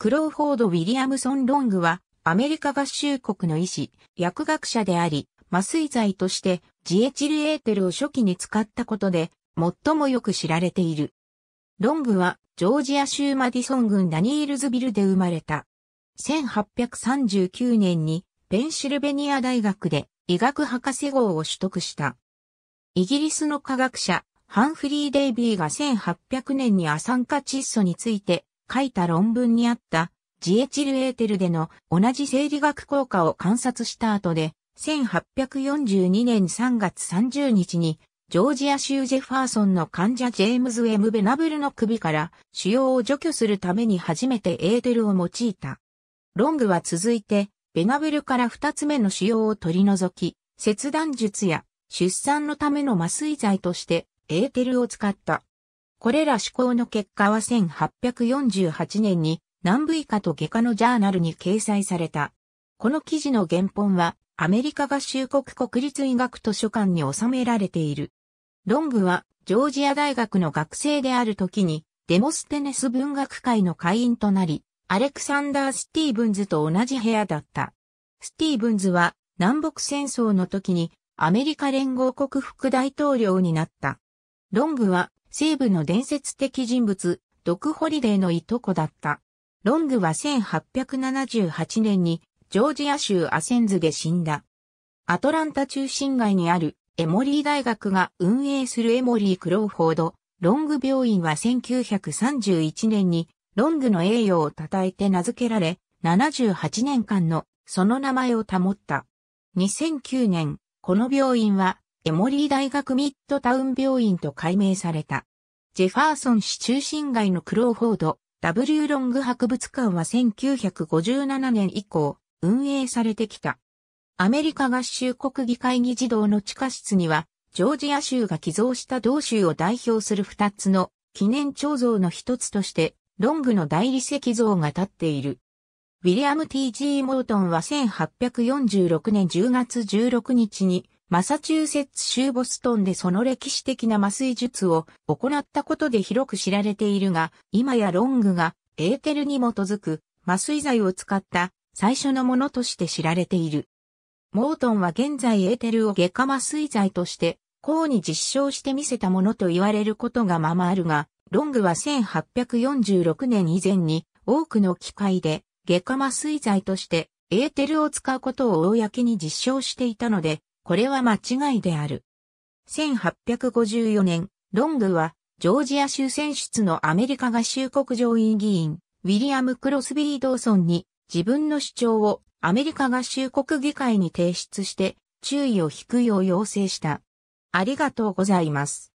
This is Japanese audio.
クローフォード・ウィリアムソン・ロングは、アメリカ合衆国の医師、薬学者であり、麻酔剤としてジエチルエーテルを初期に使ったことで、最もよく知られている。ロングは、ジョージア州マディソン郡ダニールズビルで生まれた。1839年に、ペンシルベニア大学で医学博士号を取得した。イギリスの科学者、ハンフリー・デイビーが1800年にアサンカ窒素について書いた論文にあったジエチルエーテルでの同じ生理学効果を観察した後で、1842年3月30日に、ジョージア州ジェファーソンの患者ジェームズ・エムベナブルの首から腫瘍を除去するために初めてエーテルを用いた。ロングは続いて、ベナブルから2つ目の腫瘍を取り除き、切断術や出産のための麻酔剤としてエーテルを使った。これら思考の結果は1848年に南部以下と外科のジャーナルに掲載された。この記事の原本はアメリカ合衆国国立医学図書館に収められている。ロングはジョージア大学の学生である時にデモステネス文学会の会員となり、アレクサンダー・スティーブンズと同じ部屋だった。スティーブンズは南北戦争の時にアメリカ連合国副大統領になった。ロングは西部の伝説的人物、ドク・ホリデーのいとこだった。ロングは1878年にジョージア州アセンズで死んだ。アトランタ中心街にあるエモリー大学が運営するエモリー・クローフォード、ロング病院は1931年にロングの栄誉を称えて名付けられ、78年間のその名前を保った。2009年、この病院はエモリー大学ミッドタウン病院と改名された。ジェファーソン市中心街のクローフォード W ロング博物館は1957年以降運営されてきた。アメリカ合衆国議会議事堂の地下室にはジョージア州が寄贈した同州を代表する二つの記念彫像の一つとしてロングの大理石像が立っている。ウィリアム・ T.G. モートンは1846年10月16日にマサチューセッツ州ボストンでその歴史的な麻酔術を行ったことで広く知られているが、今やロングがエーテルに基づく麻酔剤を使った最初のものとして知られている。モートンは現在エーテルを外科麻酔剤として公に実証してみせたものと言われることがままあるが、ロングは1846年以前に多くの機械で外科麻酔剤としてエーテルを使うことを公に実証していたので、これは間違いである。1854年、ロングは、ジョージア州選出のアメリカ合衆国上院議員、ウィリアム・クロスビー・ドーソンに、自分の主張をアメリカ合衆国議会に提出して、注意を引くよう要請した。ありがとうございます。